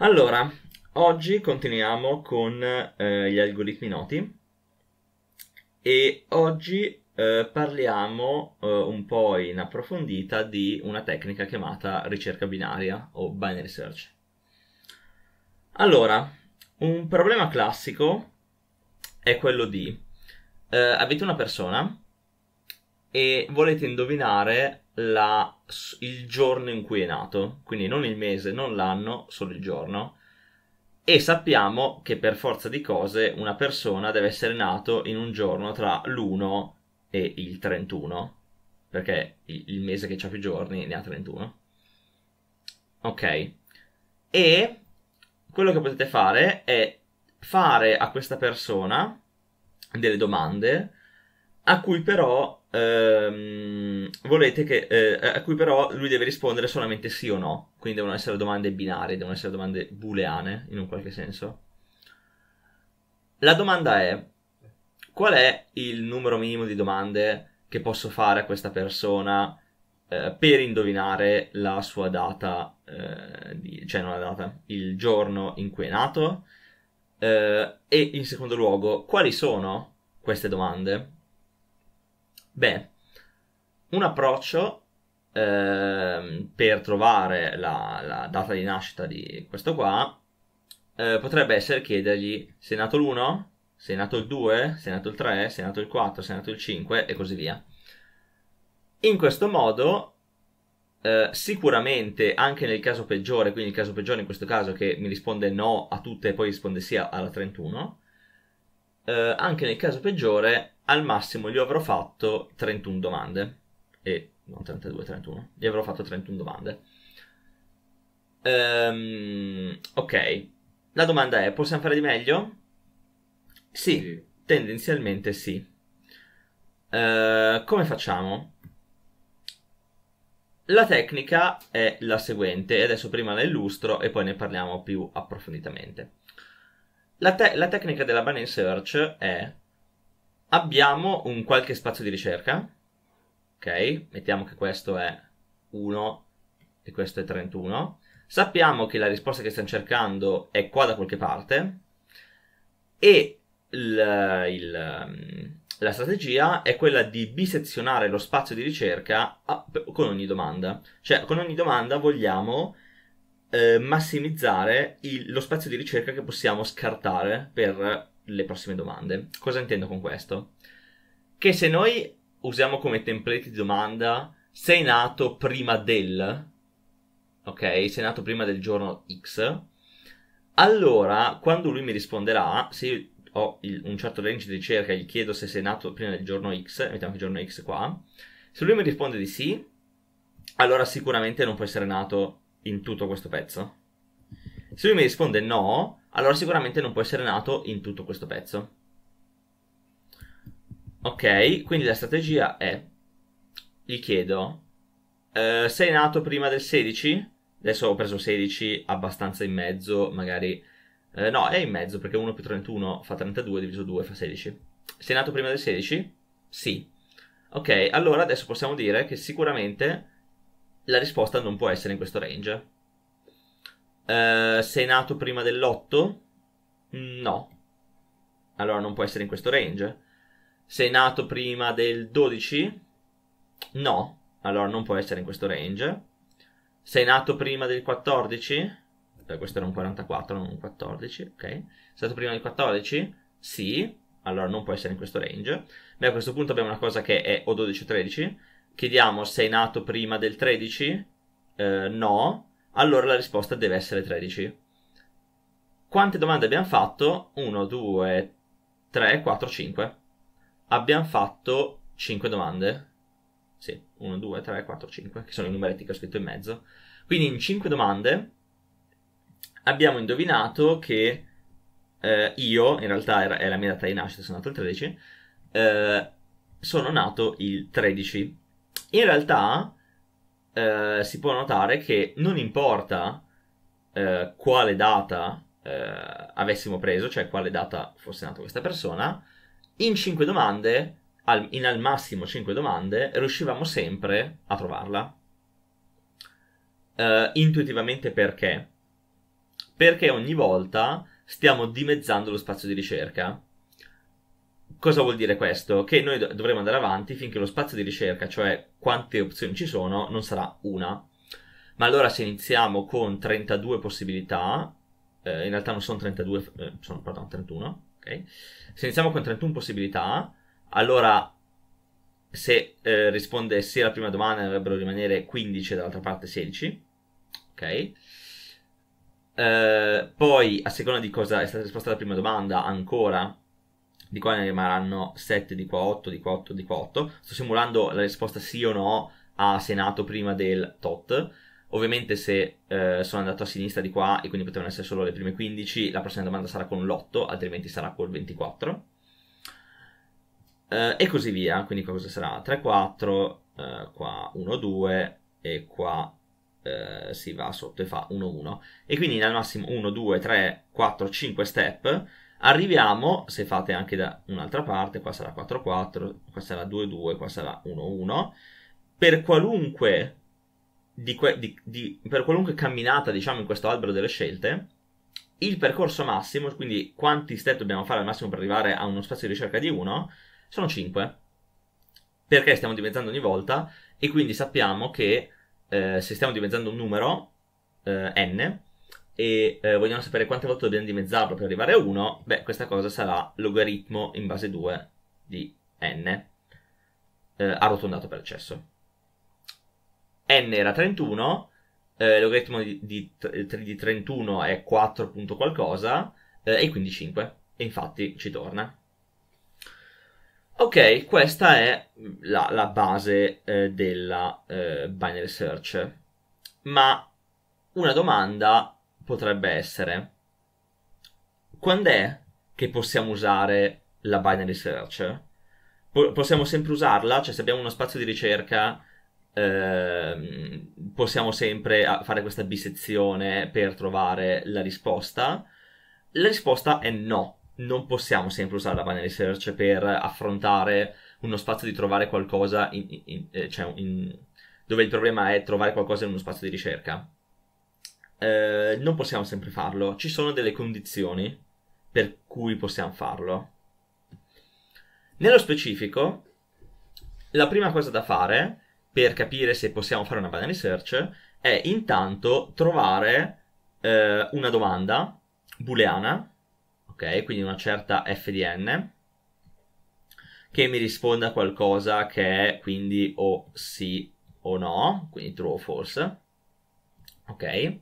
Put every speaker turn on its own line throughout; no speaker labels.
Allora, oggi continuiamo con eh, gli algoritmi noti e oggi eh, parliamo eh, un po' in approfondita di una tecnica chiamata ricerca binaria o binary search. Allora, un problema classico è quello di eh, avete una persona e volete indovinare la, il giorno in cui è nato, quindi non il mese, non l'anno, solo il giorno. E sappiamo che per forza di cose una persona deve essere nato in un giorno tra l'1 e il 31, perché il mese che ha più giorni ne ha 31. Ok. E quello che potete fare è fare a questa persona delle domande a cui però ehm, volete che, eh, a cui però lui deve rispondere solamente sì o no, quindi devono essere domande binarie, devono essere domande booleane in un qualche senso. La domanda è, qual è il numero minimo di domande che posso fare a questa persona eh, per indovinare la sua data, eh, di, cioè non la data, il giorno in cui è nato? Eh, e in secondo luogo, quali sono queste domande? Beh, un approccio eh, per trovare la, la, data di nascita di questo qua eh, potrebbe essere chiedergli se è nato l'1, se è nato il 2, se è nato il 3, se è nato il 4, se è nato il 5 e così via. In questo modo Uh, sicuramente anche nel caso peggiore, quindi il caso peggiore in questo caso che mi risponde no a tutte e poi risponde sì alla 31, eh, anche nel caso peggiore, al massimo gli avrò fatto 31 domande. E non 32, 31. Gli avrò fatto 31 domande. Um, ok, la domanda è: possiamo fare di meglio? Sì, sì. tendenzialmente sì. Uh, come facciamo? La tecnica è la seguente, e adesso prima la illustro e poi ne parliamo più approfonditamente. La, te- la tecnica della Banane Search è abbiamo un qualche spazio di ricerca, ok? Mettiamo che questo è 1 e questo è 31. Sappiamo che la risposta che stiamo cercando è qua da qualche parte e il, il, la strategia è quella di bisezionare lo spazio di ricerca a, con ogni domanda. Cioè, con ogni domanda vogliamo eh, massimizzare il, lo spazio di ricerca che possiamo scartare per le prossime domande. Cosa intendo con questo? Che se noi usiamo come template di domanda sei nato prima del, ok? Sei nato prima del giorno X, allora quando lui mi risponderà, se io ho il, un certo range di ricerca e gli chiedo se sei nato prima del giorno X, mettiamo che giorno X qua, se lui mi risponde di sì, allora sicuramente non può essere nato in tutto questo pezzo? Se lui mi risponde no, allora sicuramente non può essere nato in tutto questo pezzo. Ok, quindi la strategia è, gli chiedo, eh, sei nato prima del 16? Adesso ho preso 16 abbastanza in mezzo, magari... Eh, no, è in mezzo perché 1 più 31 fa 32 diviso 2 fa 16. Sei nato prima del 16? Sì. Ok, allora adesso possiamo dire che sicuramente la risposta non può essere in questo range. Uh, sei nato prima dell'8? No. Allora non può essere in questo range. Sei nato prima del 12? No. Allora non può essere in questo range. Sei nato prima del 14? Eh, questo era un 44, non un 14, ok. Sei nato prima del 14? Sì. Allora non può essere in questo range. Beh, a questo punto abbiamo una cosa che è o 12 o 13 Chiediamo se è nato prima del 13? Eh, no. Allora la risposta deve essere 13. Quante domande abbiamo fatto? 1, 2, 3, 4, 5. Abbiamo fatto 5 domande. Sì, 1, 2, 3, 4, 5, che sono i numeretti che ho scritto in mezzo. Quindi in 5 domande abbiamo indovinato che eh, io, in realtà era, è la mia data di nascita, sono nato il 13, eh, sono nato il 13 in realtà eh, si può notare che non importa eh, quale data eh, avessimo preso, cioè quale data fosse nata questa persona, in 5 domande, al, in al massimo 5 domande, riuscivamo sempre a trovarla. Uh, intuitivamente perché? Perché ogni volta stiamo dimezzando lo spazio di ricerca. Cosa vuol dire questo? Che noi dovremo andare avanti finché lo spazio di ricerca, cioè quante opzioni ci sono, non sarà una. Ma allora se iniziamo con 32 possibilità, eh, in realtà non sono 32, eh, sono pardon, 31, ok? Se iniziamo con 31 possibilità, allora se eh, risponde sì alla prima domanda dovrebbero rimanere 15 e dall'altra parte 16, ok? Eh, poi, a seconda di cosa è stata risposta alla prima domanda, ancora di qua ne rimarranno 7, di qua 8, di qua 8, di qua 8. Sto simulando la risposta sì o no a Senato prima del tot. Ovviamente se eh, sono andato a sinistra di qua e quindi potevano essere solo le prime 15, la prossima domanda sarà con l'8, altrimenti sarà col 24. Eh, e così via, quindi qua cosa sarà? 3, 4, eh, qua 1, 2 e qua eh, si va sotto e fa 1, 1. E quindi al massimo 1, 2, 3, 4, 5 step Arriviamo, se fate anche da un'altra parte, qua sarà 4-4, qua sarà 2-2, qua sarà 1-1, per qualunque, di que- di, di, per qualunque camminata, diciamo, in questo albero delle scelte, il percorso massimo, quindi quanti step dobbiamo fare al massimo per arrivare a uno spazio di ricerca di 1, sono 5. Perché stiamo dimezzando ogni volta e quindi sappiamo che eh, se stiamo dimezzando un numero eh, n, e eh, vogliamo sapere quante volte dobbiamo dimezzarlo per arrivare a 1, beh, questa cosa sarà logaritmo in base 2 di n eh, arrotondato per eccesso. n era 31, eh, logaritmo di, di, di, 31 è 4 punto qualcosa eh, e quindi 5, e infatti ci torna. Ok, questa è la, la base eh, della eh, binary search, ma una domanda potrebbe essere quando è che possiamo usare la binary search? Po- possiamo sempre usarla, cioè se abbiamo uno spazio di ricerca eh, possiamo sempre ah, fare questa bisezione per trovare la risposta. La risposta è no, non possiamo sempre usare la binary search per affrontare uno spazio di trovare qualcosa in, in, in, eh, cioè dove il problema è trovare qualcosa in uno spazio di ricerca. Eh, non possiamo sempre farlo, ci sono delle condizioni per cui possiamo farlo. Nello specifico, la prima cosa da fare per capire se possiamo fare una binary search è intanto trovare eh, una domanda booleana, ok? Quindi una certa FDN che mi risponda a qualcosa che è quindi o sì o no, quindi true o false, ok?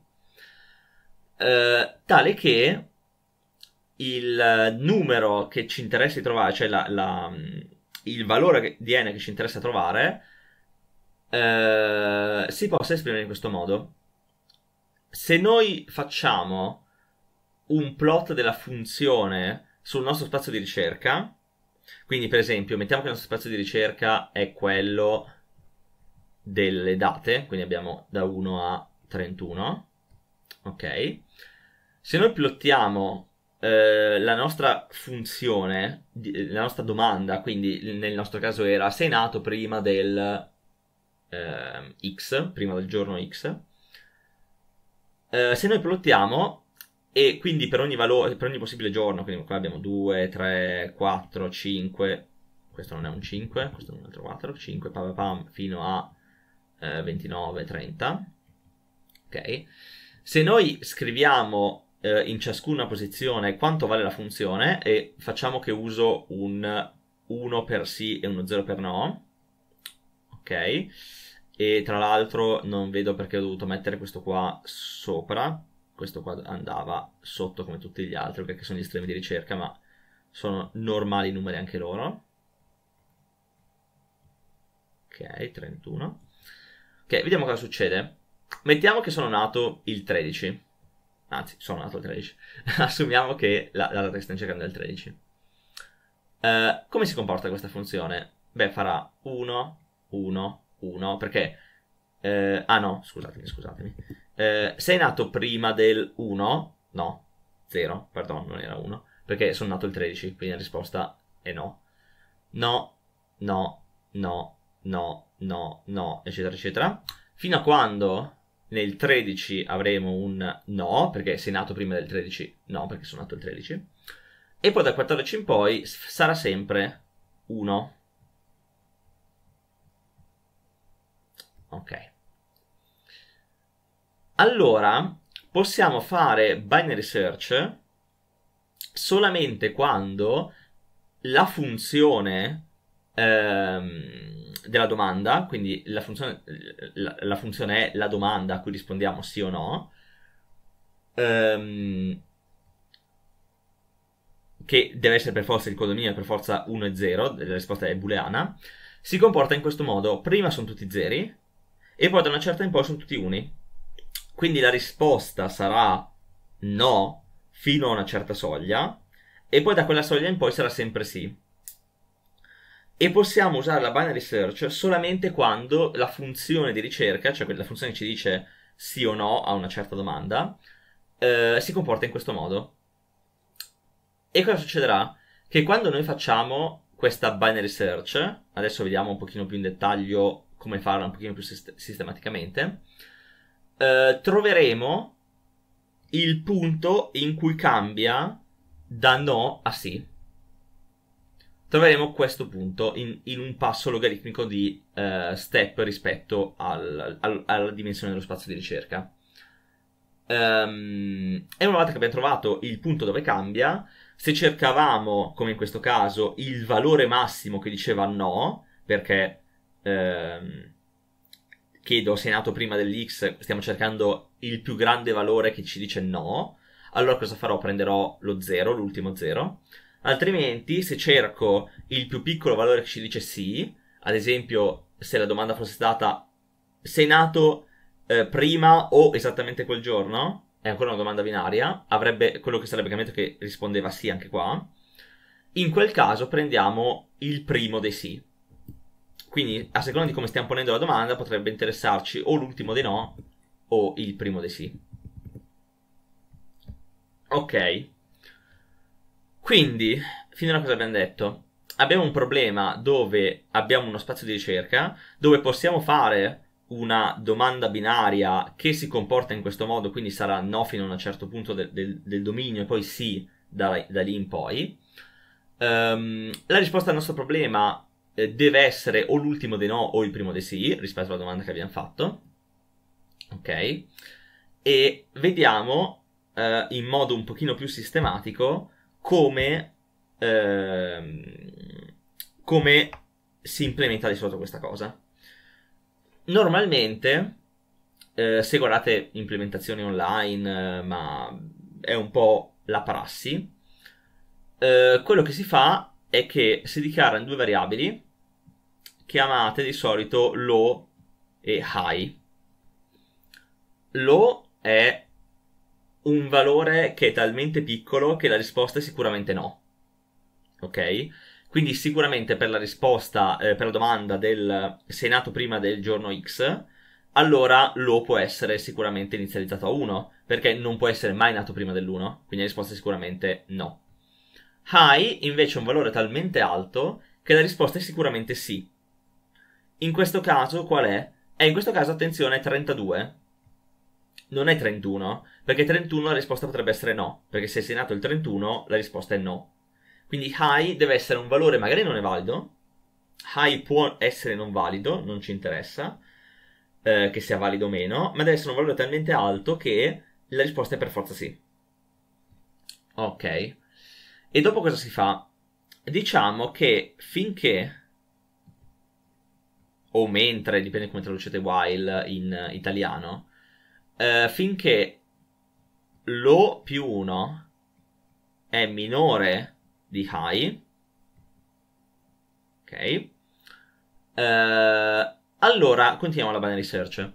Eh, tale che il numero che ci interessa trovare, cioè la, la, mm, il valore di n che ci interessa trovare, eh, si possa esprimere in questo modo. Se noi facciamo un plot della funzione sul nostro spazio di ricerca, quindi per esempio mettiamo che il nostro spazio di ricerca è quello delle date, quindi abbiamo da 1 a 31, ok? Se noi plottiamo eh, la nostra funzione, eh, la nostra domanda, quindi nel nostro caso era sei nato prima del eh, X, prima del giorno X, eh, se noi plottiamo e quindi per ogni, valore, per ogni possibile giorno, quindi qua abbiamo 2, 3, 4, 5, questo non è un 5, questo è un altro 4, 5, pam, pam, fino a eh, 29, 30, ok? se noi scriviamo eh, in ciascuna posizione quanto vale la funzione e facciamo che uso un 1 per sì e uno 0 per no, ok? E tra l'altro non vedo perché ho dovuto mettere questo qua sopra, questo qua andava sotto come tutti gli altri perché sono gli estremi di ricerca, ma sono normali numeri anche loro. Ok, 31. Ok, vediamo cosa succede. Mettiamo che sono nato il 13. Anzi, sono nato il 13. Assumiamo che la, la data che stiamo cercando è il 13. Uh, eh, come si comporta questa funzione? Beh, farà 1, 1, 1, perché... Uh, ah no, scusatemi, scusatemi. Uh, sei nato prima del 1? No, 0, perdono, non era 1, perché sono nato il 13, quindi la risposta è no. No, no, no, no, no, no, eccetera, eccetera. Fino a quando nel 13 avremo un no, perché sei nato prima del 13, no, perché sono nato il 13. E poi dal 14 in poi sarà sempre 1. Ok. Allora, possiamo fare binary search solamente quando la funzione ehm, della domanda, quindi la funzione, la, la funzione, è la domanda a cui rispondiamo sì o no, ehm, che deve essere per forza il codonino, per forza 1 e 0, la risposta è booleana, si comporta in questo modo, prima sono tutti 0 e poi da una certa in poi sono tutti 1. Quindi la risposta sarà no fino a una certa soglia e poi da quella soglia in poi sarà sempre sì e possiamo usare la binary search solamente quando la funzione di ricerca, cioè quella funzione che ci dice sì o no a una certa domanda, eh, si comporta in questo modo. E cosa succederà? Che quando noi facciamo questa binary search, adesso vediamo un pochino più in dettaglio come farla un pochino più sist- sistematicamente, eh, troveremo il punto in cui cambia da no a sì troveremo questo punto in, in un passo logaritmico di uh, step rispetto al, al, alla dimensione dello spazio di ricerca. Um, e una volta che abbiamo trovato il punto dove cambia, se cercavamo, come in questo caso, il valore massimo che diceva no, perché ehm, chiedo se è nato prima dell'x, stiamo cercando il più grande valore che ci dice no, allora cosa farò? Prenderò lo 0, l'ultimo 0. Altrimenti, se cerco il più piccolo valore che ci dice sì, ad esempio, se la domanda fosse stata sei nato eh, prima o esattamente quel giorno, è ancora una domanda binaria, avrebbe quello che sarebbe cambiato che rispondeva sì anche qua. In quel caso prendiamo il primo dei sì. Quindi, a seconda di come stiamo ponendo la domanda, potrebbe interessarci o l'ultimo dei no o il primo dei sì. Ok, quindi, finora cosa abbiamo detto? Abbiamo un problema dove abbiamo uno spazio di ricerca, dove possiamo fare una domanda binaria che si comporta in questo modo, quindi sarà no fino a un certo punto del, del, del dominio e poi sì da, da lì in poi. Um, la risposta al nostro problema eh, deve essere o l'ultimo dei no o il primo dei sì rispetto alla domanda che abbiamo fatto. Ok? E vediamo eh, in modo un pochino più sistematico come, ehm, come si implementa di solito questa cosa. Normalmente, eh, se guardate implementazioni online, eh, ma è un po' la prassi, eh, quello che si fa è che si dichiarano due variabili chiamate di solito low e high. Low è un valore che è talmente piccolo che la risposta è sicuramente no. Ok? Quindi sicuramente per la risposta, eh, per la domanda del sei nato prima del giorno X, allora lo può essere sicuramente inizializzato a 1, perché non può essere mai nato prima dell'1, quindi la risposta è sicuramente no. High invece è un valore talmente alto che la risposta è sicuramente sì. In questo caso qual è? È eh, in questo caso attenzione 32, non è 31, perché 31 la risposta potrebbe essere no, perché se sei nato il 31 la risposta è no. Quindi high deve essere un valore magari non è valido, high può essere non valido, non ci interessa eh, che sia valido o meno, ma deve essere un valore talmente alto che la risposta è per forza sì. Ok. E dopo cosa si fa? Diciamo che finché o mentre, dipende come traducete while in italiano, eh, finché lo più 1 è minore di high, ok? Eh, allora, continuiamo la binary search.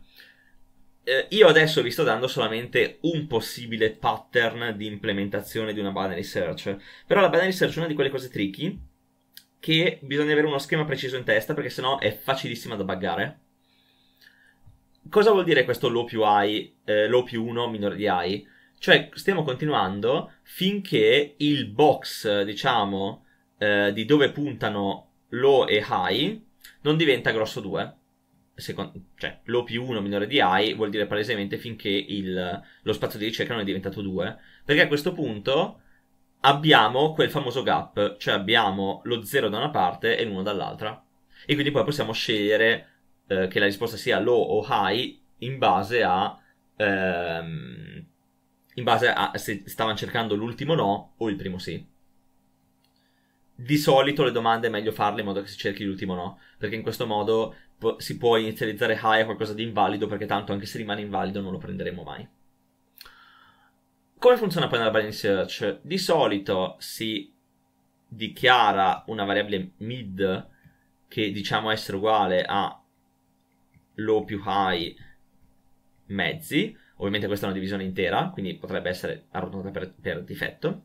Eh, io adesso vi sto dando solamente un possibile pattern di implementazione di una binary search, però la binary search è una di quelle cose tricky che bisogna avere uno schema preciso in testa perché sennò è facilissima da buggare cosa vuol dire questo low più i, eh, low più 1 minore di i? Cioè, stiamo continuando finché il box, diciamo, eh, di dove puntano low e high non diventa grosso 2. Secondo, cioè, low più 1 minore di i vuol dire palesemente finché il, lo spazio di ricerca non è diventato 2. Perché a questo punto abbiamo quel famoso gap, cioè abbiamo lo 0 da una parte e l'1 dall'altra. E quindi poi possiamo scegliere eh, che la risposta sia low o high in base a ehm, in base a se stavano cercando l'ultimo no o il primo sì. Di solito le domande è meglio farle in modo che si cerchi l'ultimo no, perché in questo modo po- si può inizializzare high a qualcosa di invalido, perché tanto anche se rimane invalido non lo prenderemo mai. Come funziona poi nella Binary Search? Di solito si dichiara una variabile mid che diciamo essere uguale a low più high mezzi, ovviamente questa è una divisione intera, quindi potrebbe essere arrotondata per, per difetto.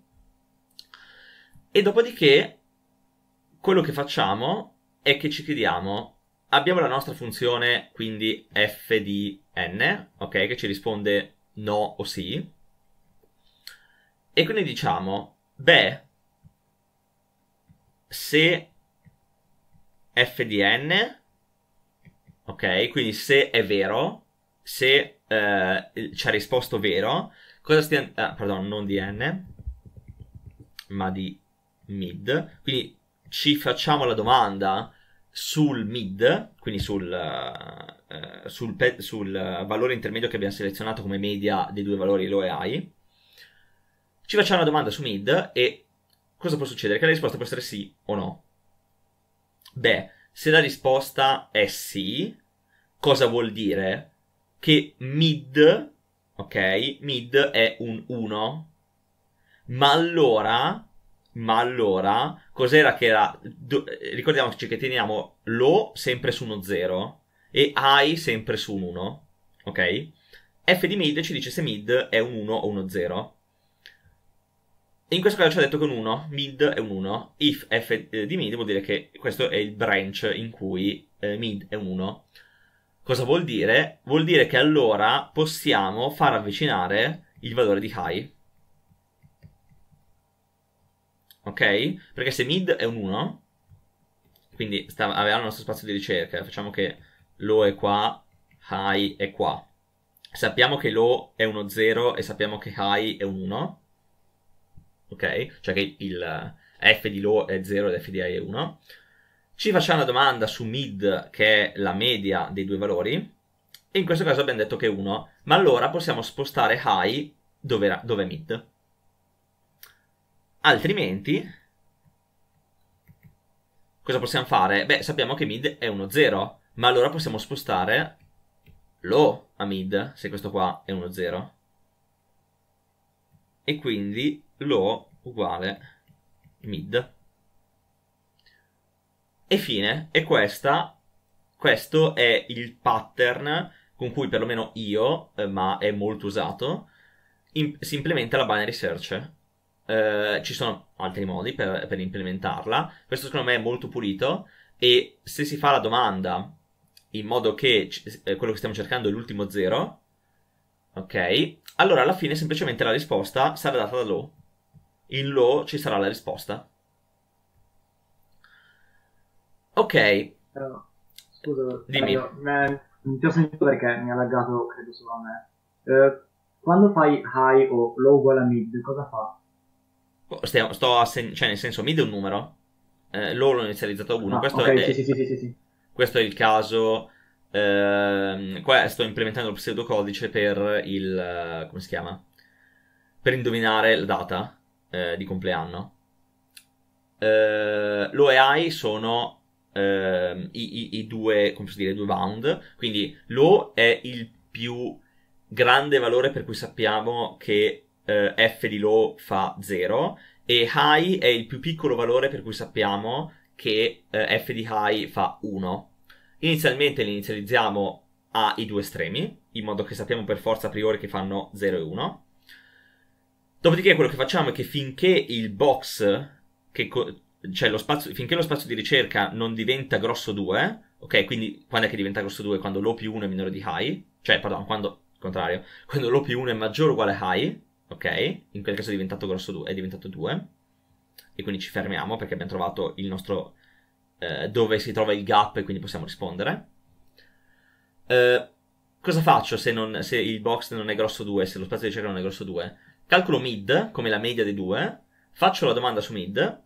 E dopodiché quello che facciamo è che ci chiediamo, abbiamo la nostra funzione, quindi f di n, ok, che ci risponde no o sì, e quindi diciamo, beh, se f di n Ok, quindi se è vero, se eh, ci ha risposto vero, cosa stiamo... Ah, perdon, non di n, ma di mid. Quindi ci facciamo la domanda sul mid, quindi sul, eh, sul, pe- sul, valore intermedio che abbiamo selezionato come media dei due valori lo e i. Ci facciamo una domanda su mid e cosa può succedere? Che la risposta può essere sì o no. Beh, se la risposta è sì, cosa vuol dire? Che mid, ok, mid è un 1, ma allora, ma allora, cos'era che era? Do, ricordiamoci che teniamo lo sempre su uno 0 e i sempre su un 1, ok? F di mid ci dice se mid è un 1 o uno 0. In questo caso ci ha detto che un 1, mid è un 1, if f di mid vuol dire che questo è il branch in cui eh, mid è un 1. Cosa vuol dire? Vuol dire che allora possiamo far avvicinare il valore di high. Ok? Perché se mid è un 1, quindi sta, aveva il nostro spazio di ricerca, facciamo che low è qua, high è qua. Sappiamo che low è uno 0 e sappiamo che high è un 1 ok? Cioè che il eh, f di low è 0 ed f di high è 1. Ci facciamo una domanda su mid che è la media dei due valori e in questo caso abbiamo detto che è 1, ma allora possiamo spostare high dove, era, dove è mid. Altrimenti, cosa possiamo fare? Beh, sappiamo che mid è 1, 0, ma allora possiamo spostare low a mid, se questo qua è 1, 0. E quindi lo uguale mid e fine e questa questo è il pattern con cui perlomeno io eh, ma è molto usato in, si implementa la binary search eh, ci sono altri modi per, per implementarla questo secondo me è molto pulito e se si fa la domanda in modo che eh, quello che stiamo cercando è l'ultimo zero ok allora alla fine semplicemente la risposta sarà data da low in lo ci sarà la risposta. Ok. Però, scusa, Dimmi. Mi ne, non ti ho sentito perché mi ha laggato, credo, solo a me. Eh, quando fai high o low uguale a mid, cosa fa? Oh, sto, sto assen- cioè, nel senso, mid è un numero. Eh, low l'ho inizializzato a 1. Ah, questo, okay, è, sì, sì, sì, questo è il caso... Eh, qua sto implementando il pseudocodice per il... Eh, come si chiama? Per indovinare la data eh, di compleanno, eh, l'OEI sono eh, i, i, i, due, come dire, due bound, quindi l'O è il più grande valore per cui sappiamo che eh, F di Lo fa 0 e high è il più piccolo valore per cui sappiamo che eh, F di high fa 1. Inizialmente li inizializziamo ai due estremi, in modo che sappiamo per forza a priori che fanno 0 e 1. Dopodiché quello che facciamo è che finché il box, che co- cioè lo spazio, finché lo spazio di ricerca non diventa grosso 2, ok? Quindi quando è che diventa grosso 2? Quando l'O più 1 è minore di high, cioè, pardon, quando, contrario, quando l'O più 1 è maggiore o uguale a high, ok? In quel caso è diventato grosso 2, è diventato 2. E quindi ci fermiamo perché abbiamo trovato il nostro, eh, dove si trova il gap e quindi possiamo rispondere. Eh, cosa faccio se, non, se, il box non è grosso 2, se lo spazio di ricerca non è grosso 2? calcolo mid come la media dei due, faccio la domanda su mid,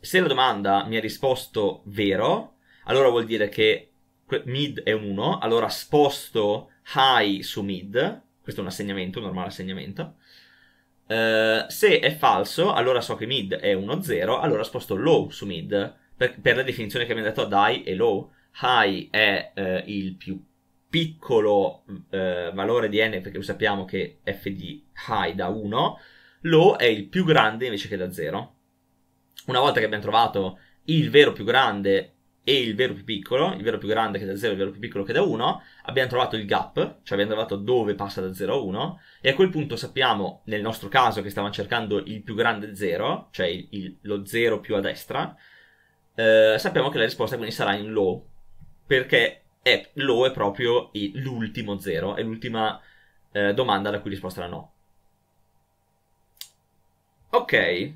se la domanda mi ha risposto vero, allora vuol dire che mid è un 1, allora sposto high su mid, questo è un assegnamento, un normale assegnamento, uh, se è falso, allora so che mid è 1-0, allora sposto low su mid, per, per, la definizione che mi ha dato ad high e low, high è uh, il più piccolo eh, valore di n, perché sappiamo che f di high da 1, lo è il più grande invece che da 0. Una volta che abbiamo trovato il vero più grande e il vero più piccolo, il vero più grande che da 0 e il vero più piccolo che da 1, abbiamo trovato il gap, cioè abbiamo trovato dove passa da 0 a 1, e a quel punto sappiamo, nel nostro caso che stavamo cercando il più grande 0, cioè il, il, lo 0 più a destra, eh, sappiamo che la risposta quindi sarà in low, perché e lo è proprio l'ultimo zero, è l'ultima eh, domanda alla cui risposta era no. Ok.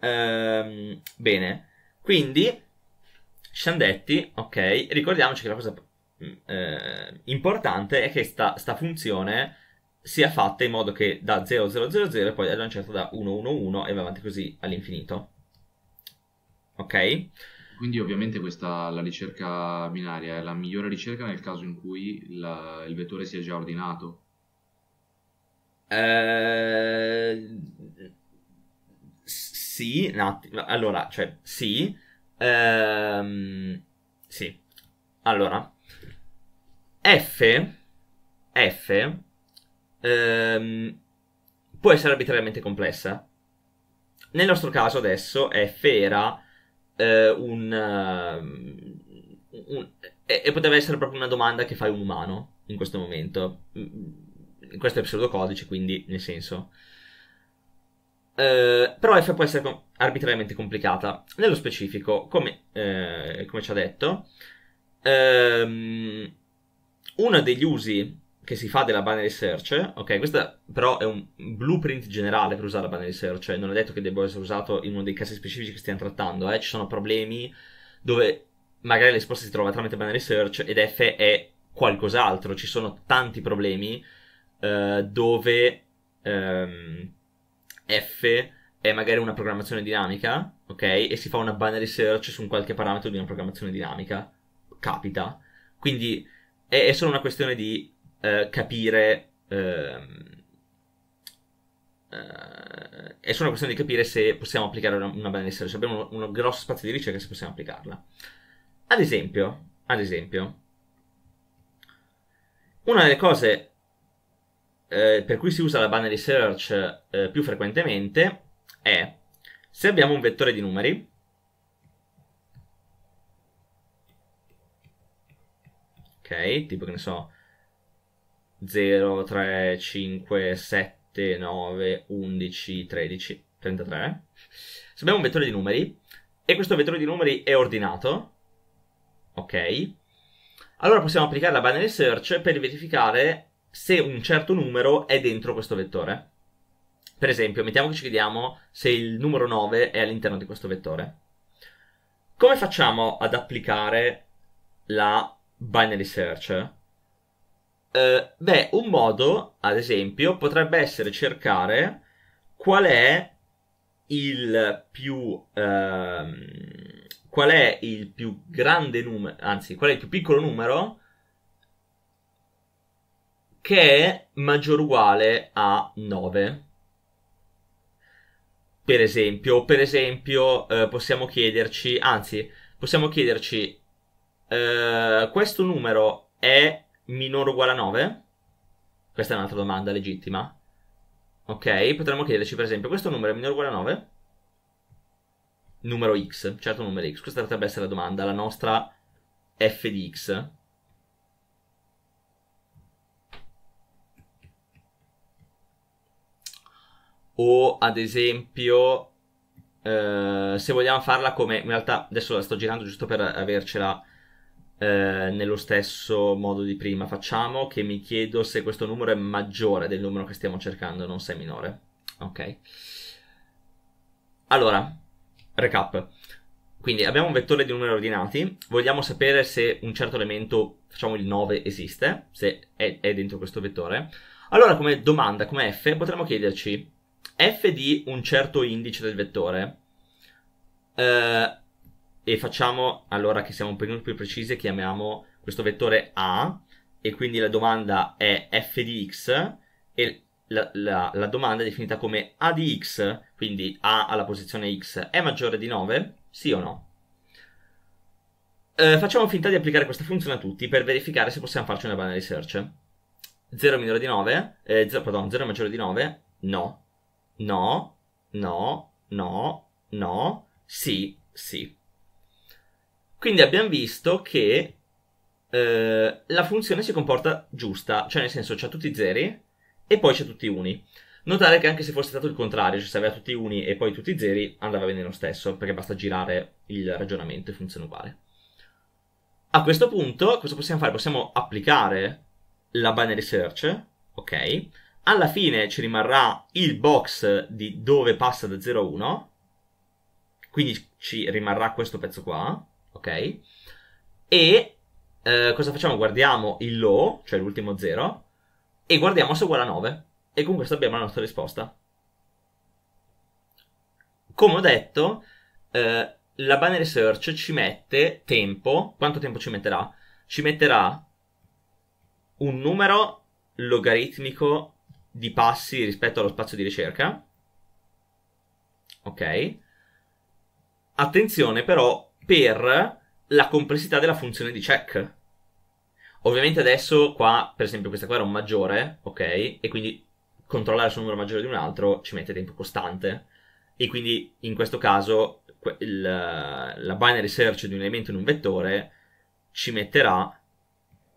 Ehm, bene. Quindi, ci siamo detti, ok, ricordiamoci che la cosa mm, eh, importante è che sta, sta funzione sia fatta in modo che da 0000 e poi è lanciata da 111 e va avanti così all'infinito. Ok? Quindi ovviamente questa, la ricerca binaria è la migliore ricerca nel caso in cui la, il vettore sia già ordinato? Eh, sì, un attimo. Allora, cioè, sì. Ehm, sì. Allora, F, F ehm, può essere arbitrariamente complessa. Nel nostro caso adesso F era eh, un, ehm, un e, e, poteva essere proprio una domanda che fai un umano in questo momento. Mm, questo è il pseudocodice, quindi nel senso. Eh, però F può essere com- arbitrariamente complicata. Nello specifico, come, eh, come ci ha detto, ehm, uno degli usi che si fa della binary search, ok, questo però è un blueprint generale per usare la binary search, eh. non è detto che debba essere usato in uno dei casi specifici che stiamo trattando, eh. ci sono problemi dove magari la risposta si trova tramite binary search ed F è qualcos'altro, ci sono tanti problemi eh, dove ehm, F è magari una programmazione dinamica, ok, e si fa una binary search su un qualche parametro di una programmazione dinamica, capita, quindi è solo una questione di eh, capire. Ehm, eh, è solo una questione di capire se possiamo applicare una, una benessere, se abbiamo uno, grosso spazio di ricerca, se possiamo applicarla. Ad esempio, ad esempio una delle cose eh, per cui si usa la binary search eh, più frequentemente è se abbiamo un vettore di numeri ok, tipo che ne so 0, 3, 5, 7, 9, 11, 13, 33. Se abbiamo un vettore di numeri e questo vettore di numeri è ordinato, ok, allora possiamo applicare la binary search per verificare se un certo numero è dentro questo vettore. Per esempio, mettiamo che ci chiediamo se il numero 9 è all'interno di questo vettore. Come facciamo ad applicare la binary search? eh, beh, un modo, ad esempio, potrebbe essere cercare qual è il più ehm, qual è il più grande numero, anzi, qual è il più piccolo numero che è maggiore o uguale a 9. Per esempio, per esempio eh, possiamo chiederci, anzi, possiamo chiederci eh, questo numero è minore o uguale a 9? Questa è un'altra domanda legittima. Ok, potremmo chiederci per esempio questo numero è minore o uguale a 9? Numero x, certo numero x. Questa potrebbe essere la domanda, la nostra f di x. O ad esempio, eh, se vogliamo farla come, in realtà adesso la sto girando giusto per avercela eh, nello stesso modo di prima. Facciamo che mi chiedo se questo numero è maggiore del numero che stiamo cercando, non se è minore. Ok. Allora, recap. Quindi abbiamo un vettore di numeri ordinati, vogliamo sapere se un certo elemento, facciamo il 9, esiste, se è, è dentro questo vettore. Allora come domanda, come f, potremmo chiederci f di un certo indice del vettore. Eh, e facciamo allora che siamo un po' più precisi, chiamiamo questo vettore A e quindi la domanda è f di x e la, la, la, domanda è definita come a di x, quindi a alla posizione x è maggiore di 9, sì o no? Eh, facciamo finta di applicare questa funzione a tutti per verificare se possiamo farci una binary search. 0 minore di 9, eh, 0, pardon, 0 maggiore di 9, no, no, no, no, no, sì, sì. Quindi abbiamo visto che eh, la funzione si comporta giusta, cioè nel senso c'ha tutti i zeri e poi c'ha tutti i uni. Notare che anche se fosse stato il contrario, cioè se aveva tutti i uni e poi tutti i zeri, andava bene lo stesso, perché basta girare il ragionamento e funziona uguale. A questo punto, cosa possiamo fare? Possiamo applicare la binary search, ok? Alla fine ci rimarrà il box di dove passa da 0 a 1, quindi ci rimarrà questo pezzo qua, ok? E eh, cosa facciamo? Guardiamo il low, cioè l'ultimo 0, e guardiamo se è uguale a 9. E con questo abbiamo la nostra risposta. Come ho detto, eh, la binary search ci mette tempo. Quanto tempo ci metterà? Ci metterà un numero logaritmico di passi rispetto allo spazio di ricerca. Ok? Attenzione però, per la complessità della funzione di check. Ovviamente adesso qua, per esempio, questa qua era un maggiore, ok? E quindi controllare su un numero maggiore di un altro ci mette tempo costante. E quindi in questo caso il, la binary search di un elemento in un vettore ci metterà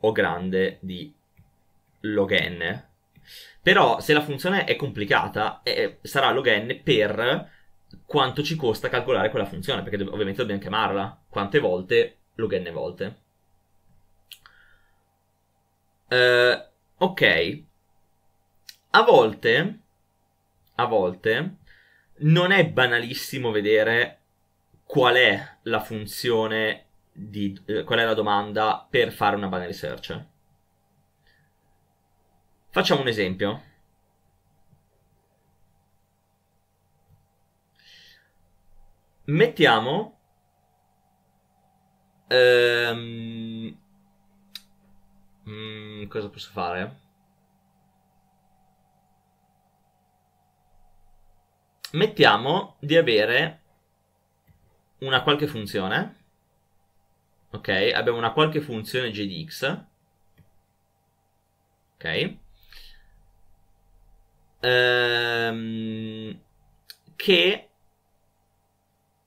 o grande di log n. Però se la funzione è complicata, eh, sarà log n per quanto ci costa calcolare quella funzione, perché ovviamente dobbiamo chiamarla. Quante volte? Log n volte. Uh, ok. A volte, a volte, non è banalissimo vedere qual è la funzione di, eh, qual è la domanda per fare una banal search. Facciamo un esempio. mettiamo ehm, mm, cosa posso fare mettiamo di avere una qualche funzione ok abbiamo una qualche funzione gdx ok ehm, che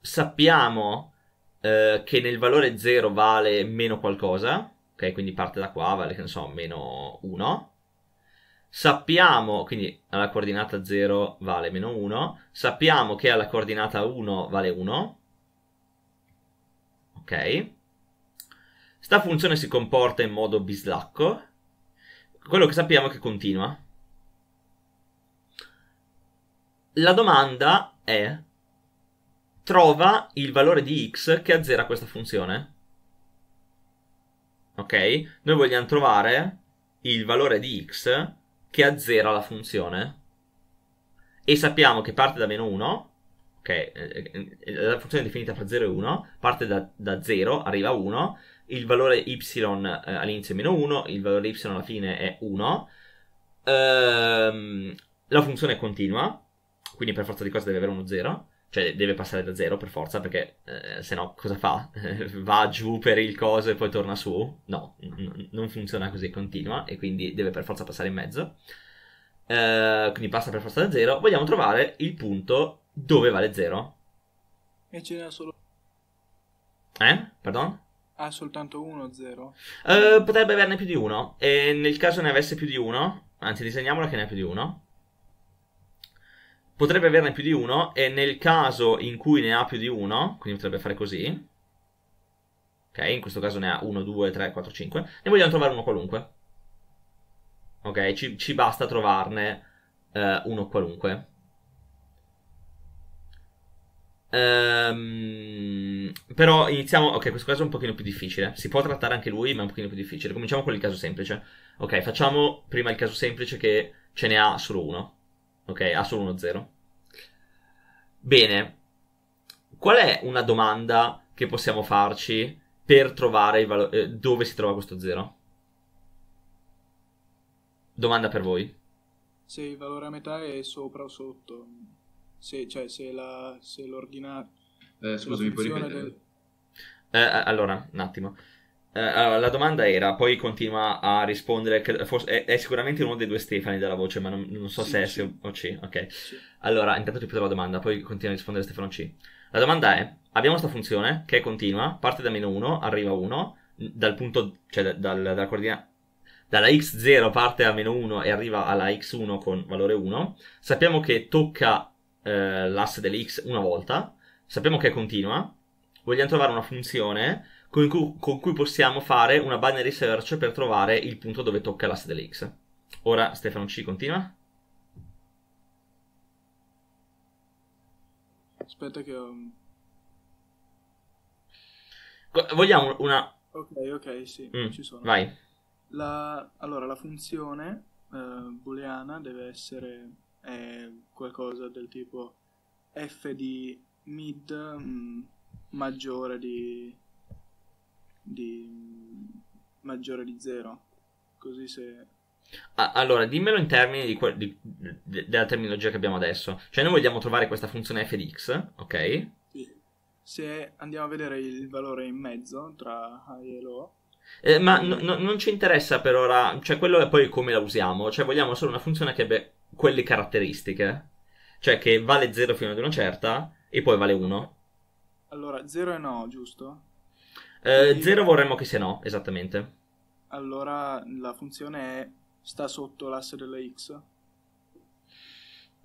sappiamo eh, che nel valore 0 vale meno qualcosa, ok? Quindi parte da qua, vale che ne so, meno 1. Sappiamo, quindi alla coordinata 0 vale meno 1, sappiamo che alla coordinata 1 vale 1, ok? Sta funzione si comporta in modo bislacco, quello che sappiamo è che continua. La domanda è trova il valore di x che azzera questa funzione. Ok? Noi vogliamo trovare il valore di x che azzera la funzione. E sappiamo che parte da meno 1, ok? Eh, eh, eh, la funzione è definita fra 0 e 1, parte da, da 0, arriva a 1, il valore y all'inizio è meno 1, il valore y alla fine è 1. Ehm, la funzione continua, quindi per forza di cose deve avere uno 0 cioè deve passare da zero per forza perché eh, se no cosa fa? Va giù per il coso e poi torna su? No, n- non funziona così, continua e quindi deve per forza passare in mezzo. Eh, quindi passa per forza da zero. Vogliamo trovare il punto dove vale zero. E ce n'è solo... Eh? Pardon? Ha ah, soltanto uno zero? Eh, potrebbe averne più di uno e nel caso ne avesse più di uno, anzi disegniamolo che ne ha più di uno potrebbe averne più di uno e nel caso in cui ne ha più di uno, quindi potrebbe fare così, ok, in questo caso ne ha 1, 2, 3, 4, 5, ne vogliamo trovare uno qualunque. Ok, ci, ci basta trovarne eh, uno qualunque. Um, però iniziamo. Ok, questo caso è un pochino più difficile. Si può trattare anche lui, ma è un pochino più difficile. Cominciamo con il caso semplice. Ok, facciamo prima il caso semplice che ce ne ha solo uno. Ok, ha solo uno zero. Bene, qual è una domanda che possiamo farci per trovare valo- eh, dove si trova questo zero? Domanda per voi. Se il valore a metà è sopra o sotto, se, cioè se, la, se l'ordinato... Eh, scusami, puoi ripetere? Del... Eh, eh, allora, un attimo. Eh, allora, la domanda era, poi continua a rispondere, forse, è, è, sicuramente uno dei due Stefani della voce, ma non, non so sì, se è sì. o C, ok. Sì. Allora, intanto ti ripeto la domanda, poi continua a rispondere Stefano C. La domanda è, abbiamo questa funzione che è continua, parte da meno 1, arriva a 1, dal punto, cioè dal, dal, dalla coordinata, dalla x0 parte a meno 1 e arriva alla x1 con valore 1, sappiamo che tocca eh, l'asse dell'x una volta, sappiamo che è continua, vogliamo trovare una funzione con cui, con cui possiamo fare una binary search per trovare il punto dove tocca l'asse dell'X. Ora Stefano C continua. Aspetta che ho... Vogliamo una... Ok, ok, sì, mm, ci sono. Vai. La... Allora, la funzione uh, booleana deve essere qualcosa del tipo f di mid mh, mm, maggiore di di maggiore di zero. Così se allora, dimmelo in termini di que- di, de- della terminologia che abbiamo adesso. Cioè, noi vogliamo trovare questa funzione f di x, ok? Sì. Se andiamo a vedere il valore in mezzo tra high e low.
Eh, ma no, no,
non ci interessa per ora, cioè quello è poi come la usiamo, cioè vogliamo solo una funzione che abbia quelle caratteristiche, cioè che vale 0 fino ad una certa e poi vale 1. Allora, 0 e no, giusto? Eh, Zero vorremmo che sia no, esattamente. Allora la funzione è sta sotto l'asse della x?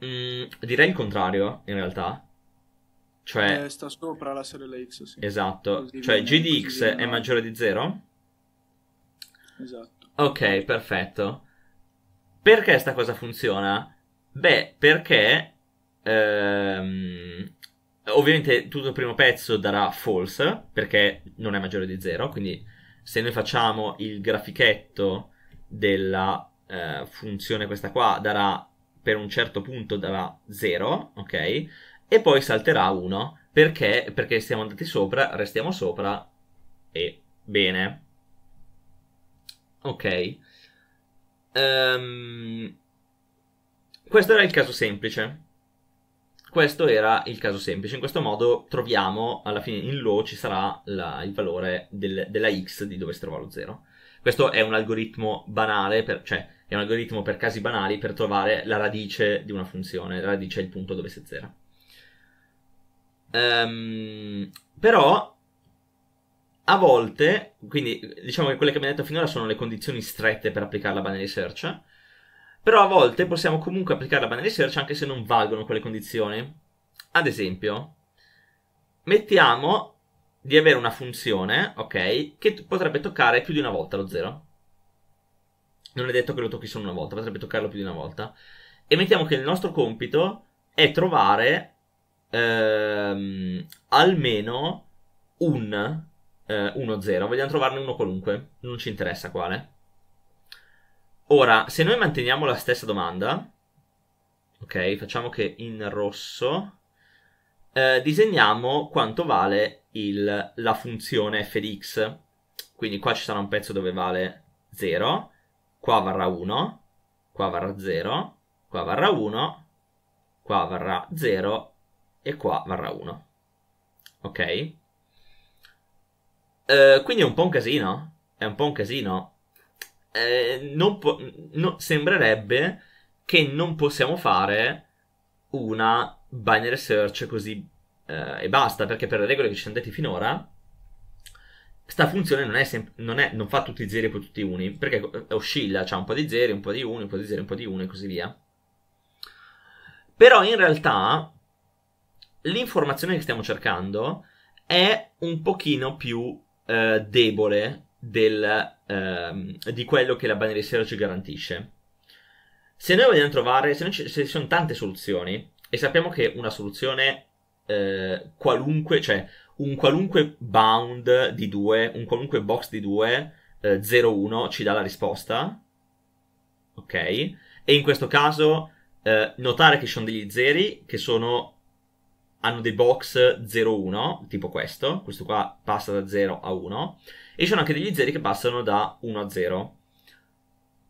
Mm, direi il contrario, in realtà. Cioè... Eh, sta sopra l'asse della x, sì. Esatto. Così cioè g di x è maggiore di 0? Esatto. Ok, perfetto. Perché sta cosa funziona? Beh, perché... Ehm, Ovviamente tutto il primo pezzo darà false, perché non è maggiore di 0, quindi se noi facciamo il grafichetto della eh, funzione questa qua, darà per un certo punto darà 0, ok? E poi salterà 1, perché? Perché siamo andati sopra, restiamo sopra e bene. Ok. Um, questo era il caso semplice. Questo era il caso semplice, in questo modo troviamo, alla fine in low ci sarà la, il valore del, della x di dove si trova lo 0. Questo è un algoritmo banale, per, cioè è un algoritmo per casi banali per trovare la radice di una funzione, la radice è il punto dove si è 0. Um, però a volte, quindi diciamo che quelle che abbiamo detto finora sono le condizioni strette per applicare la binary search, però a volte possiamo comunque applicare la binary search anche se non valgono quelle condizioni. Ad esempio, mettiamo di avere una funzione, ok, che potrebbe toccare più di una volta lo 0. Non è detto che lo tocchi solo una volta, potrebbe toccarlo più di una volta. E mettiamo che il nostro compito è trovare ehm, almeno un eh, 1-0. Vogliamo trovarne uno qualunque, non ci interessa quale. Ora, se noi manteniamo la stessa domanda, ok, facciamo che in rosso eh, disegniamo quanto vale il, la funzione f di x. Quindi qua ci sarà un pezzo dove vale 0, qua varrà 1, qua varrà 0, qua varrà 1, qua varrà 0 e qua varrà 1. Ok? Eh, quindi è un po' un casino, è un po' un casino eh, non po- no, sembrerebbe che non possiamo fare una binary search così eh, e basta, perché per le regole che ci siamo detti finora, questa funzione non, è sem- non, è, non fa tutti i zeri e poi tutti i uni, perché eh, oscilla, c'ha cioè un po' di zeri, un po' di uni, un po' di zeri, un po' di uni e così via. Però in realtà l'informazione che stiamo cercando è un pochino più eh, debole del, ehm, di quello che la banalissera ci garantisce. Se noi vogliamo trovare, se, ci, se, ci, sono tante soluzioni e sappiamo che una soluzione eh, qualunque, cioè un qualunque bound di 2, un qualunque box di 2, eh, 0 ci dà la risposta, ok? E in questo caso eh, notare che ci sono degli zeri che sono hanno dei box 01, tipo questo, questo qua passa da 0 a 1, e ci sono anche degli zeri che passano da 1 a 0.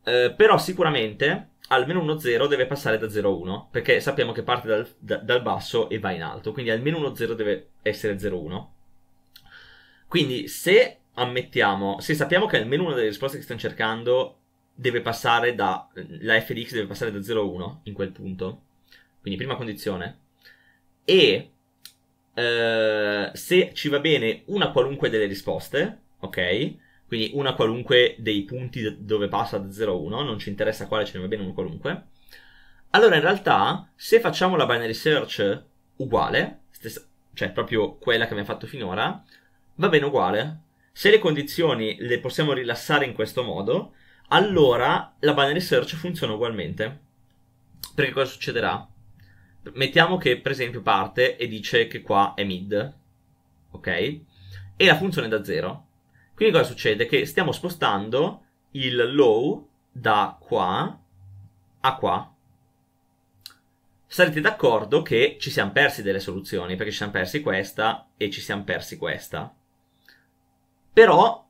Eh, però sicuramente almeno uno 0 deve passare da 0 a 1, perché sappiamo che parte dal, da, dal basso e va in alto, quindi almeno uno 0 deve essere 0 1. Quindi se ammettiamo, se sappiamo che almeno una delle risposte che stiamo cercando deve passare da, la f di x deve passare da 0 a 1 in quel punto, quindi prima condizione, e eh, se ci va bene una qualunque delle risposte, ok? Quindi una qualunque dei punti dove passa da 0 a 1, non ci interessa quale, ce ne va bene uno qualunque. Allora in realtà, se facciamo la binary search uguale, stessa, cioè proprio quella che abbiamo fatto finora, va bene uguale. Se le condizioni le possiamo rilassare in questo modo, allora la binary search funziona ugualmente. Perché cosa succederà? Mettiamo che per esempio parte e dice che qua è mid, ok? E la funzione è da 0. Quindi cosa succede? Che stiamo spostando il low da qua a qua. Sarete d'accordo che ci siamo persi delle soluzioni, perché ci siamo persi questa e ci siamo persi questa. Però,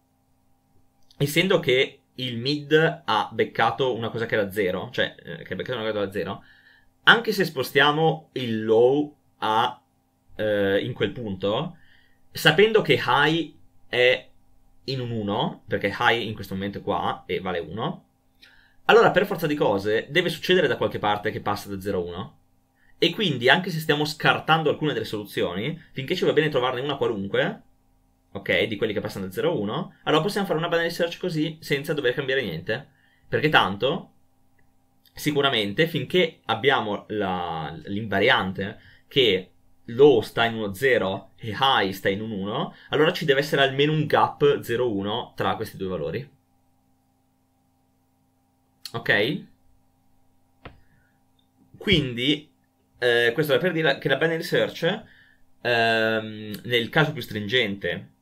essendo che il mid ha beccato una cosa che era 0, cioè eh, che ha beccato una cosa che era 0, anche se spostiamo il low a, eh, in quel punto, sapendo che high è in un 1, perché high in questo momento è qua e vale 1, allora per forza di cose deve succedere da qualche parte che passa da 0 a 1. E quindi, anche se stiamo scartando alcune delle soluzioni, finché ci va bene trovarne una qualunque, ok, di quelli che passano da 0 a 1, allora possiamo fare una banale search così senza dover cambiare niente. Perché tanto, sicuramente, finché abbiamo la, l'invariante che low sta in 1-0 e high sta in 1-1, allora ci deve essere almeno un gap 0-1 tra questi due valori. Ok? Quindi, eh, questo è per dire che la binary search, ehm, nel caso più stringente,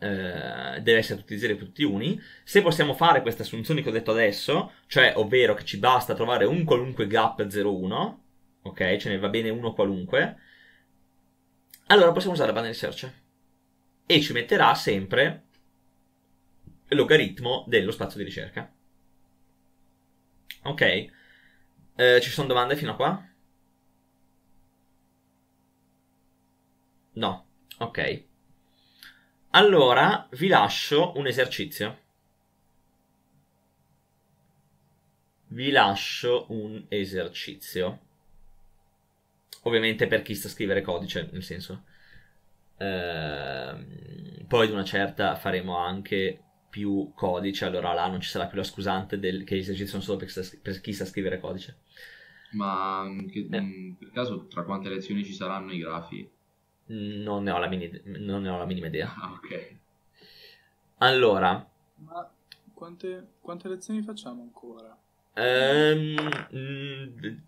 eh, deve essere tutti 0 e tutti uni. Se possiamo fare queste assunzioni che ho detto adesso, cioè ovvero che ci basta trovare un qualunque gap 0-1, ok? Ce ne va bene uno qualunque, allora possiamo usare la banda di search e ci metterà sempre logaritmo dello spazio di ricerca. Ok, eh, ci sono domande fino a qua? No, ok. Allora vi lascio un esercizio. Vi lascio un esercizio. Ovviamente per chi sta a scrivere codice, nel senso. Ehm, poi ad una certa faremo anche più codice, allora là non ci sarà più la scusante del, che gli esercizi sono solo per, per chi sa scrivere codice. Ma mm, che, eh. Mm, per caso tra quante lezioni ci saranno i grafi? Mm, non ne ho la, mini, ne ho la minima idea. Ah, ok. Allora. Ma quante, quante lezioni facciamo ancora? Um,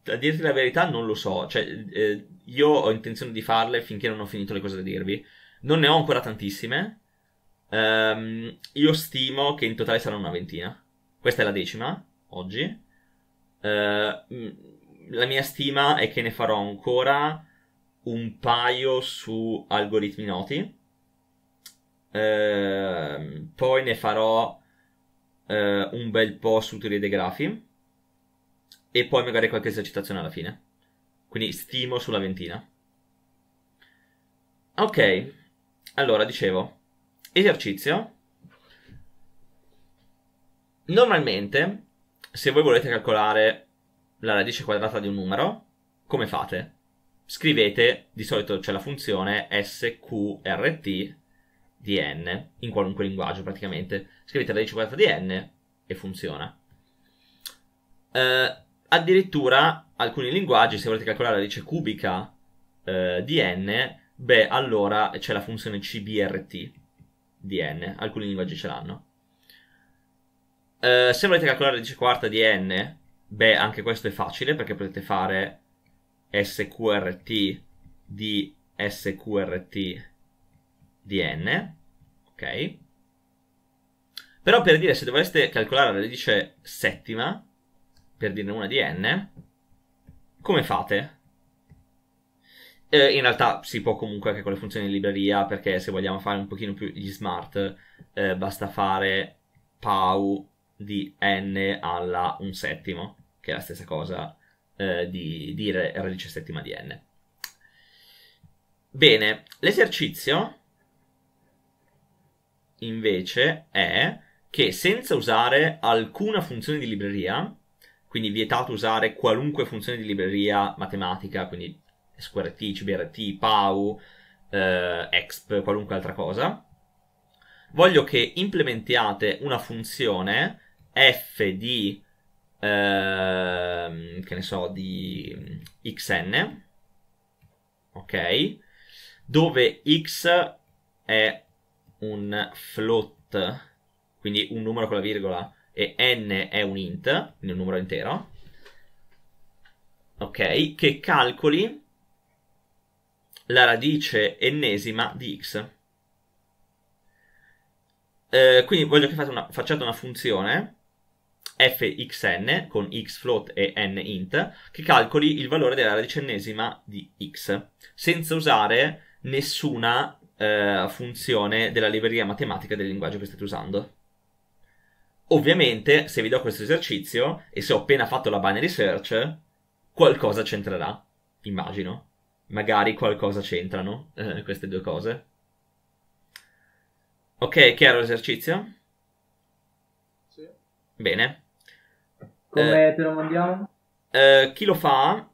a dirti la verità, non lo so. Cioè, eh, io ho intenzione di farle finché non ho finito le cose da dirvi. Non ne ho ancora tantissime. Um, io stimo che in totale saranno una ventina. Questa è la decima, oggi. Uh, la mia stima è che ne farò ancora un paio su algoritmi noti. Uh, poi ne farò uh, un bel po' su teorie dei grafi e poi magari qualche esercitazione alla fine. Quindi stimo sulla ventina. Ok, allora dicevo, esercizio. Normalmente, se voi volete calcolare la radice quadrata di un numero, come fate? Scrivete, di solito c'è la funzione sqrt di n, in qualunque linguaggio praticamente. Scrivete la radice quadrata di n e funziona. Uh, Addirittura alcuni linguaggi, se volete calcolare la radice cubica eh, di n, beh, allora c'è la funzione cbrt di n. Alcuni linguaggi ce l'hanno. Eh, se volete calcolare la radice quarta di n, beh, anche questo è facile perché potete fare sqrt di sqrt di n, ok? Però per dire se doveste calcolare la radice settima, per dirne una di n, come fate? Eh, in realtà si può comunque anche con le funzioni di libreria, perché se vogliamo fare un pochino più gli smart, eh, basta fare pau di n alla un settimo, che è la stessa cosa eh, di dire radice settima di n. Bene, l'esercizio invece è che senza usare alcuna funzione di libreria quindi vietato usare qualunque funzione di libreria matematica, quindi SQRT, CBRT, PAU, eh, EXP, qualunque altra cosa. Voglio che implementiate una funzione f di, eh, che ne so, di xn, ok? Dove x è un float, quindi un numero con la virgola, e n è un int, quindi un numero intero, ok, che calcoli la radice ennesima di x. Eh, quindi voglio che una, facciate una funzione fxn con x float e n int che calcoli il valore della radice ennesima di x senza usare nessuna eh, funzione della libreria matematica del linguaggio che state usando. Ovviamente, se vi do questo esercizio e se ho appena fatto la binary search, qualcosa c'entrerà, immagino. Magari qualcosa c'entrano eh, queste due cose. Ok, chiaro l'esercizio? Sì. Bene. Come eh, te lo mandiamo? Eh, chi lo fa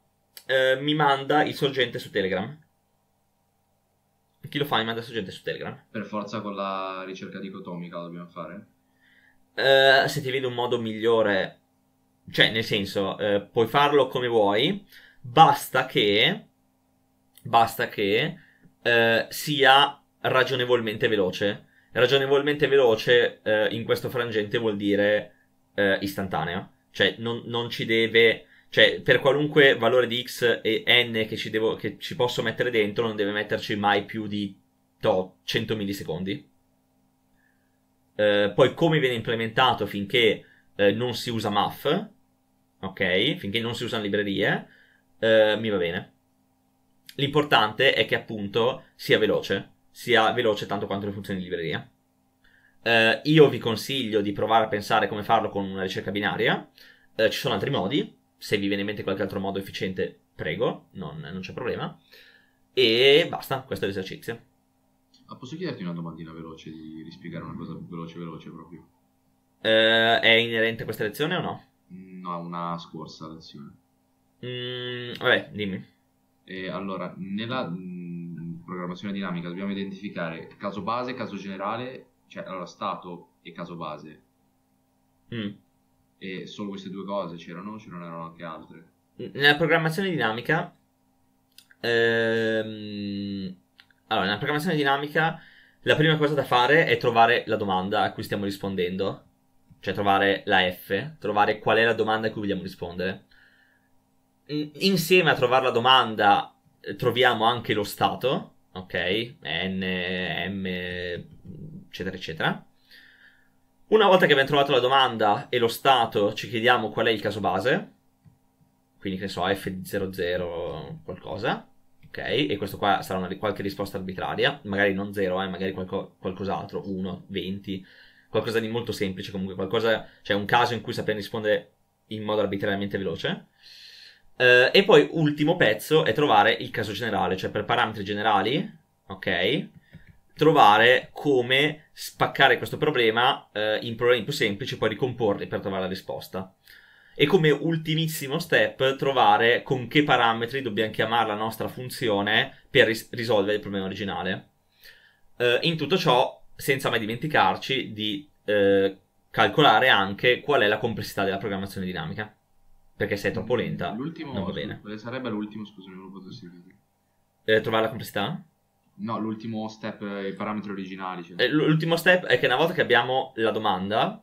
eh, mi manda il sorgente su Telegram. Chi lo fa mi manda il sorgente su Telegram. Per forza con la ricerca dicotomica dobbiamo fare. Eh, se ti viene un modo migliore, cioè nel senso, eh, puoi farlo come vuoi, basta che, basta che eh, sia ragionevolmente veloce. Ragionevolmente veloce eh, in questo frangente vuol dire eh, istantanea, cioè non, non ci deve cioè per qualunque valore di x e n che ci, devo, che ci, posso mettere dentro non deve metterci mai più di to, 100 millisecondi eh, poi come viene implementato finché eh, non si usa MAF, ok? Finché non si usano librerie, eh, mi va bene. L'importante è che appunto sia veloce, sia veloce tanto quanto le funzioni di libreria. Eh, io vi consiglio di provare a pensare come farlo con una ricerca binaria. Eh, ci sono altri modi, se vi viene in mente qualche altro modo efficiente, prego, non, non c'è problema. E basta, questo è l'esercizio. Ah, posso chiederti una domandina veloce, di rispiegare una cosa veloce veloce proprio? Eh, è inerente a questa lezione o no? No, una scorsa lezione. Mm, vabbè, dimmi. E allora, nella mh, mm, programmazione dinamica dobbiamo identificare caso base, caso generale, cioè allora stato e caso base. Mm. E solo queste due cose c'erano o ce ne erano anche altre? Nella programmazione dinamica... Ehm allora, nella programmazione dinamica, la prima cosa da fare è trovare la domanda a cui stiamo rispondendo, cioè trovare la F, trovare qual è la domanda a cui vogliamo rispondere. Insieme a trovare la domanda, eh, troviamo anche lo stato, ok? N, M, eccetera, eccetera. Una volta che abbiamo trovato la domanda e lo stato, ci chiediamo qual è il caso base, quindi che ne so, F 00 qualcosa. Ok, e questo qua sarà una, qualche risposta arbitraria, magari non 0, eh, magari qualco, qualcos'altro, 1, 20, qualcosa di molto semplice comunque, qualcosa, cioè un caso in cui sapere rispondere in modo arbitrariamente veloce. Uh, e poi ultimo pezzo è trovare il caso generale, cioè per parametri generali, ok? Trovare come spaccare questo problema uh, in problemi più semplici e poi ricomporli per trovare la risposta e come ultimissimo step trovare con che parametri dobbiamo chiamare la nostra funzione per ris- risolvere il problema originale. Eh, in tutto ciò, senza mai dimenticarci di eh, calcolare anche qual è la complessità della programmazione dinamica, perché se è troppo lenta l'ultimo, non va bene. Quale eh, sarebbe l'ultimo, scusami, non lo posso dire. Eh, trovare la complessità? No, l'ultimo step, eh, i parametri originali. Cioè. Eh, l'ultimo step è che una volta che abbiamo la domanda,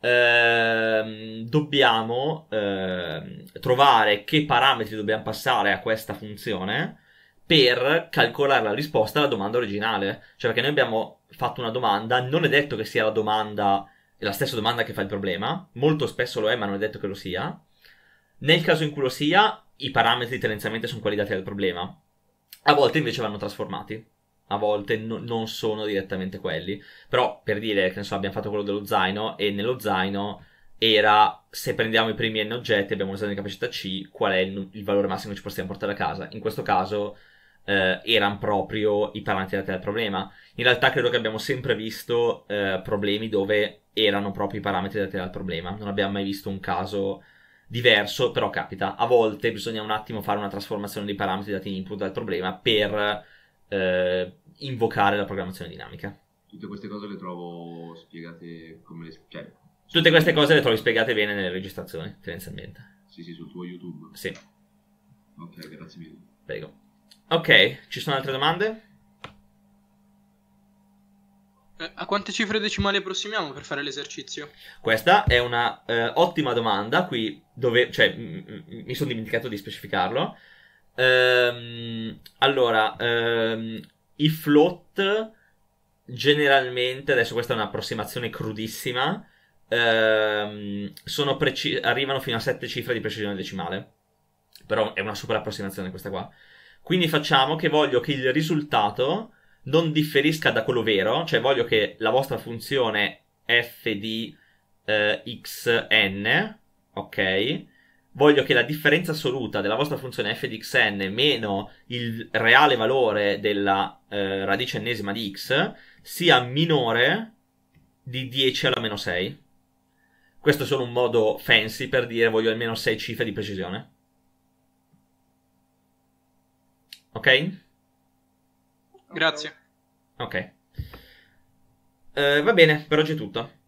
eh, dobbiamo eh, trovare che parametri dobbiamo passare a questa funzione per calcolare la risposta alla domanda originale. Cioè, perché noi abbiamo fatto una domanda, non è detto che sia la domanda, la stessa domanda che fa il problema, molto spesso lo è, ma non è detto che lo sia. Nel caso in cui lo sia, i parametri tendenzialmente sono quelli dati dal problema. A volte invece vanno trasformati a volte no, non sono direttamente quelli. Però per dire, che ne so, abbiamo fatto quello dello zaino e nello zaino era se prendiamo i primi n oggetti e abbiamo usato in capacità C, qual è il, il, valore massimo che ci possiamo portare a casa. In questo caso eh, erano proprio i parametri dati del problema. In realtà credo che abbiamo sempre visto eh, problemi dove erano proprio i parametri dati dal problema. Non abbiamo mai visto un caso diverso, però capita. A volte bisogna un attimo fare una trasformazione dei parametri dati in input dal problema per eh, invocare la programmazione dinamica. Tutte queste cose le trovo spiegate come le... Cioè, Tutte queste cose le trovi spiegate bene nelle registrazioni, tendenzialmente. Sì, sì, sul tuo YouTube. Sì. Ok, grazie mille. Prego. Ok, ci sono altre domande? Eh, a quante cifre decimali approssimiamo per fare l'esercizio? Questa è una eh, ottima domanda, qui dove, cioè, m- m- mi sono dimenticato di specificarlo. Ehm, allora, ehm, i float generalmente, adesso questa è un'approssimazione crudissima, ehm, preci- arrivano fino a 7 cifre di precisione decimale. Però è una super approssimazione questa qua. Quindi facciamo che voglio che il risultato non differisca da quello vero, cioè voglio che la vostra funzione f di eh, xn, ok? voglio che la differenza assoluta della vostra funzione f di xn meno il reale valore della eh, radice ennesima di x sia minore di 10 alla meno 6. Questo è solo un modo fancy per dire voglio almeno 6 cifre di precisione. Ok? Grazie. Ok. Eh, va bene, per oggi è tutto.